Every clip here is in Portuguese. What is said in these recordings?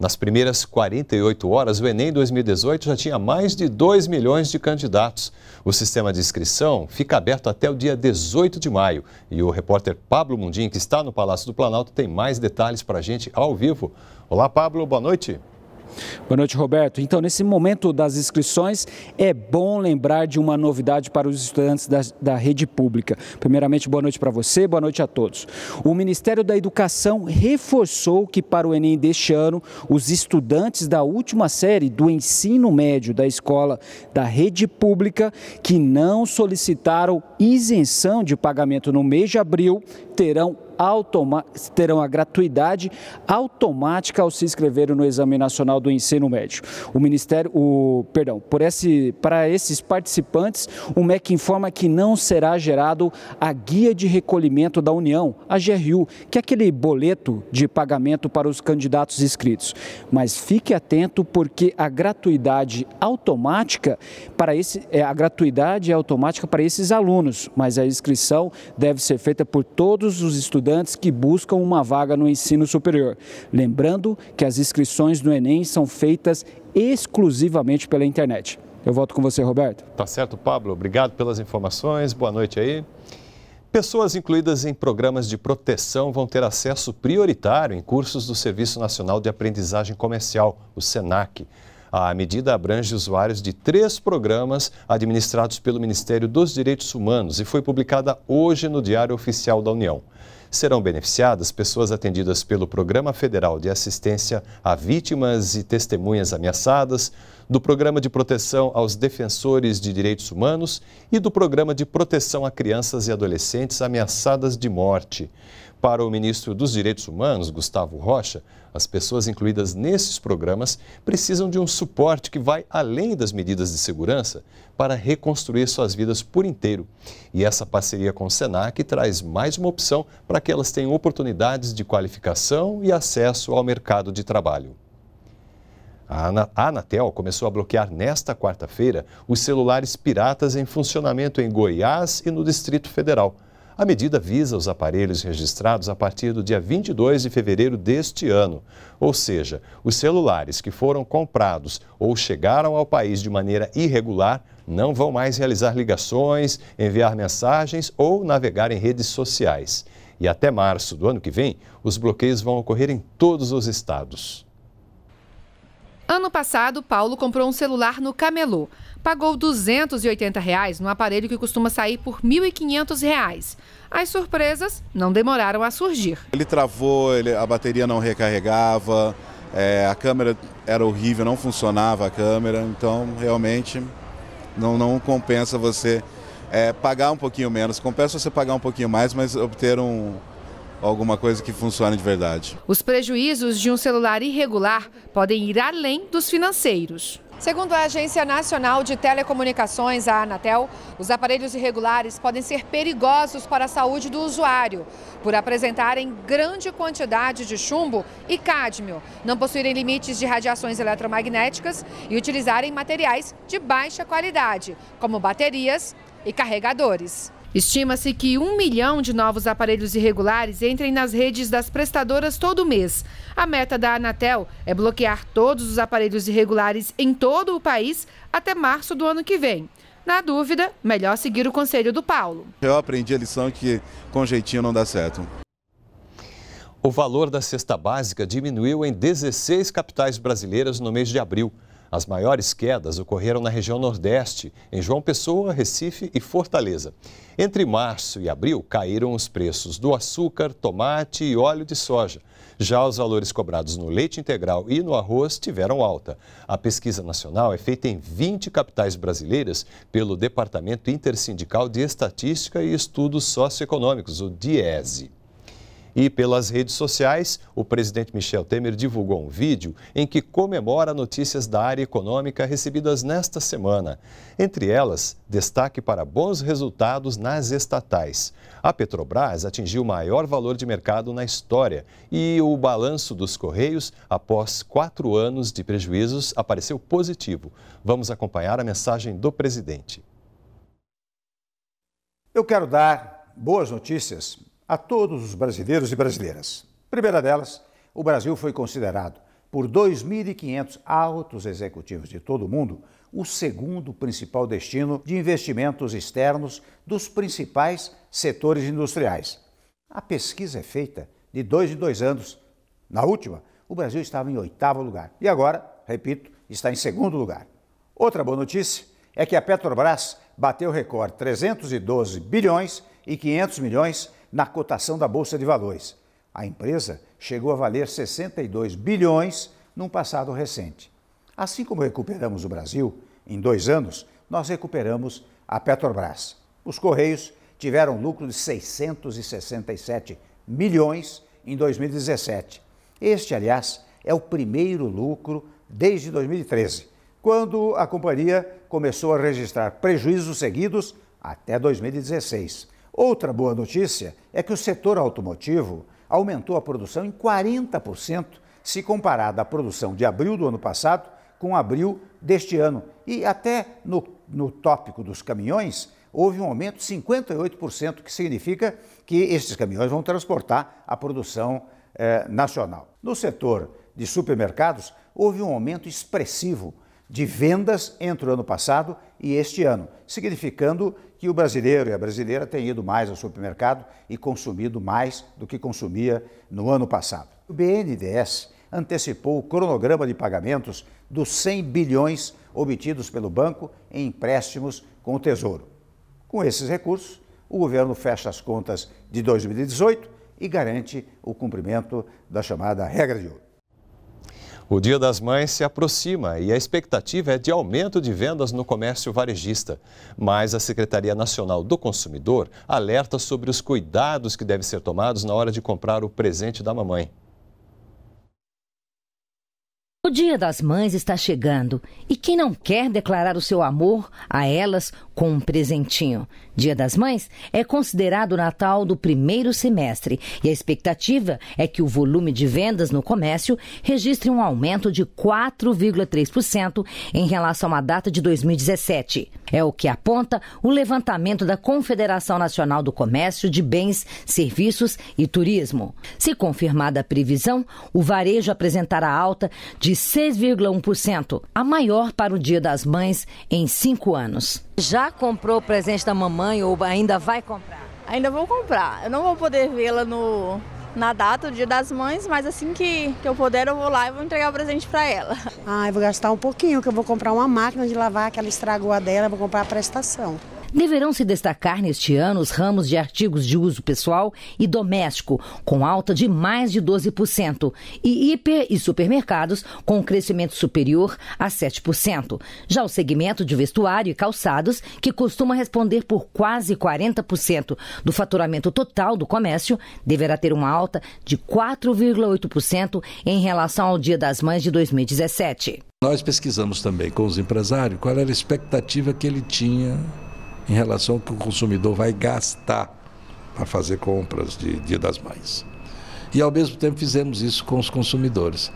Nas primeiras 48 horas, o Enem 2018 já tinha mais de 2 milhões de candidatos. O sistema de inscrição fica aberto até o dia 18 de maio. E o repórter Pablo Mundim, que está no Palácio do Planalto, tem mais detalhes para a gente ao vivo. Olá, Pablo, boa noite. Boa noite, Roberto. Então, nesse momento das inscrições, é bom lembrar de uma novidade para os estudantes da, da rede pública. Primeiramente, boa noite para você, boa noite a todos. O Ministério da Educação reforçou que para o Enem deste ano, os estudantes da última série do ensino médio da escola da rede pública que não solicitaram isenção de pagamento no mês de abril terão terão a gratuidade automática ao se inscreverem no Exame Nacional Nacional do Ensino Médio. O Ministério, o, perdão, por esse, para esses participantes, o MEC informa que não será gerado a Guia de Recolhimento da União, a GRU, que é aquele boleto de pagamento para os candidatos inscritos. Mas fique atento porque a gratuidade automática para esse, é, a gratuidade é automática para esses alunos, mas a inscrição deve ser feita por todos os estudantes que buscam uma vaga no ensino superior. Lembrando que as inscrições no Enem são feitas exclusivamente pela internet. Eu volto com você, Roberto. Tá certo, Pablo. Obrigado pelas informações. Boa noite aí. Pessoas incluídas em programas de proteção vão ter acesso prioritário em cursos do Serviço Nacional de Aprendizagem Comercial, o SENAC. A medida abrange usuários de três programas administrados pelo Ministério dos Direitos Humanos e foi publicada hoje no Diário Oficial da União. Serão beneficiadas pessoas atendidas pelo Programa Federal de Assistência a Vítimas e Testemunhas Ameaçadas, do Programa de Proteção aos Defensores de Direitos Humanos e do Programa de Proteção a Crianças e Adolescentes Ameaçadas de Morte. Para o ministro dos Direitos Humanos, Gustavo Rocha, as pessoas incluídas nesses programas precisam de um suporte que vai além das medidas de segurança para reconstruir suas vidas por inteiro. E essa parceria com o SENAC traz mais uma opção para que elas tenham oportunidades de qualificação e acesso ao mercado de trabalho. A Anatel começou a bloquear nesta quarta-feira os celulares piratas em funcionamento em Goiás e no Distrito Federal. A medida visa os aparelhos registrados a partir do dia 22 de fevereiro deste ano, ou seja, os celulares que foram comprados ou chegaram ao país de maneira irregular não vão mais realizar ligações, enviar mensagens ou navegar em redes sociais. E até março do ano que vem, os bloqueios vão ocorrer em todos os estados. Ano passado, Paulo comprou um celular no Camelô. Pagou R$ 280 reais no aparelho que costuma sair por R$ 1.500. Reais. As surpresas não demoraram a surgir. Ele travou, ele, a bateria não recarregava, é, a câmera era horrível, não funcionava a câmera, então realmente não, não compensa você é, pagar um pouquinho menos. Compensa você pagar um pouquinho mais, mas obter um, alguma coisa que funcione de verdade. Os prejuízos de um celular irregular podem ir além dos financeiros. Segundo a Agência Nacional de Telecomunicações, a Anatel, os aparelhos irregulares podem ser perigosos para a saúde do usuário, por apresentarem grande quantidade de chumbo e cádmio, não possuírem limites de radiações eletromagnéticas e utilizarem materiais de baixa qualidade, como baterias e carregadores. Estima-se que um milhão de novos aparelhos irregulares entrem nas redes das prestadoras todo mês. A meta da Anatel é bloquear todos os aparelhos irregulares em todo o país até março do ano que vem. Na dúvida, melhor seguir o conselho do Paulo. Eu aprendi a lição que com jeitinho não dá certo. O valor da cesta básica diminuiu em 16 capitais brasileiras no mês de abril. As maiores quedas ocorreram na região Nordeste, em João Pessoa, Recife e Fortaleza. Entre março e abril, caíram os preços do açúcar, tomate e óleo de soja. Já os valores cobrados no leite integral e no arroz tiveram alta. A pesquisa nacional é feita em 20 capitais brasileiras pelo Departamento Intersindical de Estatística e Estudos Socioeconômicos, o DIESE. E pelas redes sociais, o presidente Michel Temer divulgou um vídeo em que comemora notícias da área econômica recebidas nesta semana. Entre elas, destaque para bons resultados nas estatais. A Petrobras atingiu o maior valor de mercado na história e o balanço dos Correios, após quatro anos de prejuízos, apareceu positivo. Vamos acompanhar a mensagem do presidente. Eu quero dar boas notícias a todos os brasileiros e brasileiras. Primeira delas, o Brasil foi considerado por 2.500 altos executivos de todo o mundo o segundo principal destino de investimentos externos dos principais setores industriais. A pesquisa é feita de dois em dois anos. Na última, o Brasil estava em oitavo lugar e agora, repito, está em segundo lugar. Outra boa notícia é que a Petrobras bateu o recorde 312 bilhões e 500 milhões na cotação da Bolsa de Valores. A empresa chegou a valer 62 bilhões num passado recente. Assim como recuperamos o Brasil, em dois anos, nós recuperamos a Petrobras. Os Correios tiveram lucro de 667 milhões em 2017. Este, aliás, é o primeiro lucro desde 2013, quando a companhia começou a registrar prejuízos seguidos até 2016. Outra boa notícia é que o setor automotivo aumentou a produção em 40% se comparada à produção de abril do ano passado com abril deste ano. E até no, no tópico dos caminhões, houve um aumento de 58%, que significa que esses caminhões vão transportar a produção eh, nacional. No setor de supermercados, houve um aumento expressivo de vendas entre o ano passado e este ano, significando que o brasileiro e a brasileira têm ido mais ao supermercado e consumido mais do que consumia no ano passado. O BNDES antecipou o cronograma de pagamentos dos 100 bilhões obtidos pelo banco em empréstimos com o Tesouro. Com esses recursos, o governo fecha as contas de 2018 e garante o cumprimento da chamada regra de ouro. O Dia das Mães se aproxima e a expectativa é de aumento de vendas no comércio varejista. Mas a Secretaria Nacional do Consumidor alerta sobre os cuidados que devem ser tomados na hora de comprar o presente da mamãe. O Dia das Mães está chegando e quem não quer declarar o seu amor a elas com um presentinho? Dia das Mães é considerado o Natal do primeiro semestre e a expectativa é que o volume de vendas no comércio registre um aumento de 4,3% em relação à data de 2017. É o que aponta o levantamento da Confederação Nacional do Comércio de Bens, Serviços e Turismo. Se confirmada a previsão, o varejo apresentará alta de 6,1%, a maior para o Dia das Mães em cinco anos. Já comprou o presente da mamãe ou ainda vai comprar? Ainda vou comprar. Eu não vou poder vê-la no, na data do Dia das Mães, mas assim que, que eu puder, eu vou lá e vou entregar o presente para ela. Ah, eu vou gastar um pouquinho, que eu vou comprar uma máquina de lavar que ela estragou a dela, vou comprar a prestação. Deverão se destacar neste ano os ramos de artigos de uso pessoal e doméstico, com alta de mais de 12%, e hiper e supermercados, com um crescimento superior a 7%. Já o segmento de vestuário e calçados, que costuma responder por quase 40% do faturamento total do comércio, deverá ter uma alta de 4,8% em relação ao Dia das Mães de 2017. Nós pesquisamos também com os empresários qual era a expectativa que ele tinha em relação ao que o consumidor vai gastar para fazer compras de Dia das Mães. E ao mesmo tempo fizemos isso com os consumidores.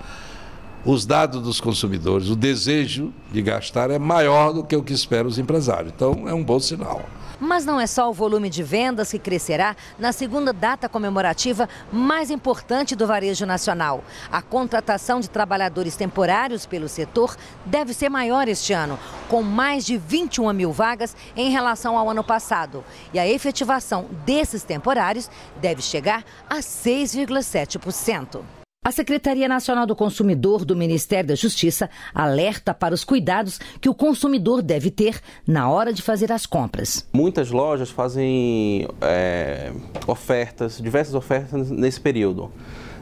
Os dados dos consumidores, o desejo de gastar é maior do que o que esperam os empresários. Então é um bom sinal. Mas não é só o volume de vendas que crescerá na segunda data comemorativa mais importante do varejo nacional. A contratação de trabalhadores temporários pelo setor deve ser maior este ano, com mais de 21 mil vagas em relação ao ano passado. E a efetivação desses temporários deve chegar a 6,7%. A Secretaria Nacional do Consumidor do Ministério da Justiça alerta para os cuidados que o consumidor deve ter na hora de fazer as compras. Muitas lojas fazem é, ofertas, diversas ofertas nesse período.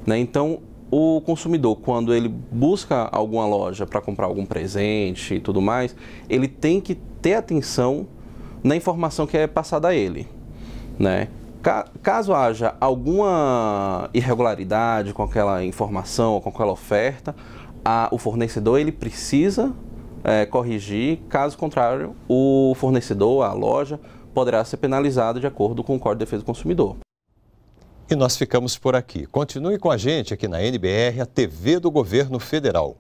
Né? Então, o consumidor, quando ele busca alguma loja para comprar algum presente e tudo mais, ele tem que ter atenção na informação que é passada a ele. Né? Caso haja alguma irregularidade com aquela informação ou com aquela oferta, a, o fornecedor ele precisa é, corrigir, caso contrário, o fornecedor, a loja, poderá ser penalizado de acordo com o Código de Defesa do Consumidor. E nós ficamos por aqui. Continue com a gente aqui na NBR, a TV do Governo Federal.